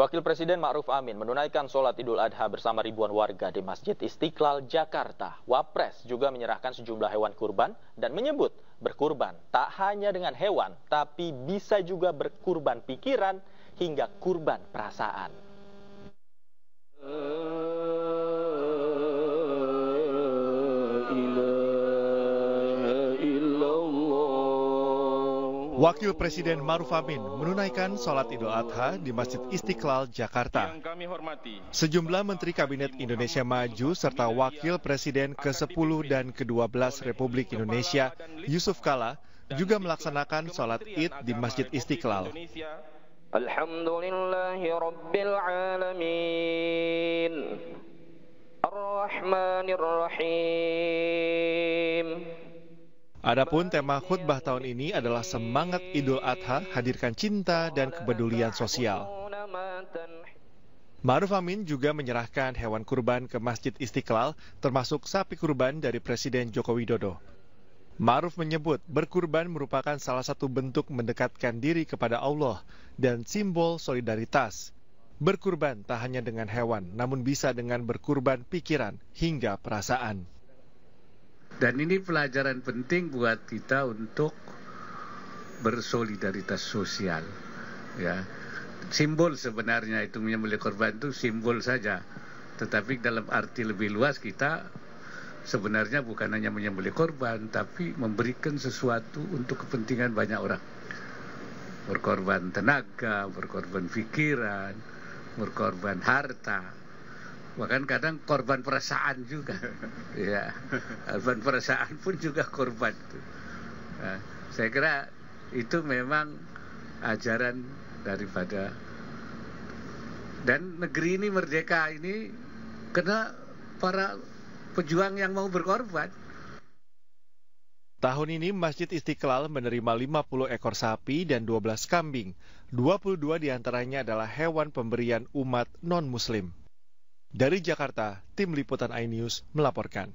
Wakil Presiden Ma'ruf Amin menunaikan sholat idul adha bersama ribuan warga di Masjid Istiqlal, Jakarta. Wapres juga menyerahkan sejumlah hewan kurban dan menyebut berkurban tak hanya dengan hewan, tapi bisa juga berkurban pikiran hingga kurban perasaan. Eh, Wakil Presiden Maruf Amin menunaikan sholat Idul Adha di Masjid Istiqlal, Jakarta. Sejumlah Menteri Kabinet Indonesia Maju serta Wakil Presiden ke-10 dan ke-12 Republik Indonesia, Yusuf Kala, juga melaksanakan sholat id di Masjid Istiqlal. Alhamdulillahirrabbilalamin Adapun tema khutbah tahun ini adalah semangat Idul Adha hadirkan cinta dan kepedulian sosial. Maruf Amin juga menyerahkan hewan kurban ke Masjid Istiqlal, termasuk sapi kurban dari Presiden Joko Widodo. Maruf menyebut berkurban merupakan salah satu bentuk mendekatkan diri kepada Allah dan simbol solidaritas. Berkurban tak hanya dengan hewan, namun bisa dengan berkurban pikiran hingga perasaan. Dan ini pelajaran penting buat kita untuk bersolidaritas sosial. Ya, simbol sebenarnya itu menyembelih korban itu simbol saja. Tetapi dalam arti lebih luas kita sebenarnya bukan hanya menyembelih korban, tapi memberikan sesuatu untuk kepentingan banyak orang. Berkorban tenaga, berkorban pikiran, berkorban harta, Bahkan kadang korban perasaan juga. ya, korban perasaan pun juga korban. Nah, saya kira itu memang ajaran daripada dan negeri ini merdeka ini kena para pejuang yang mau berkorban. Tahun ini Masjid Istiqlal menerima 50 ekor sapi dan 12 kambing. 22 diantaranya adalah hewan pemberian umat non-muslim. Dari Jakarta, tim liputan iNews melaporkan.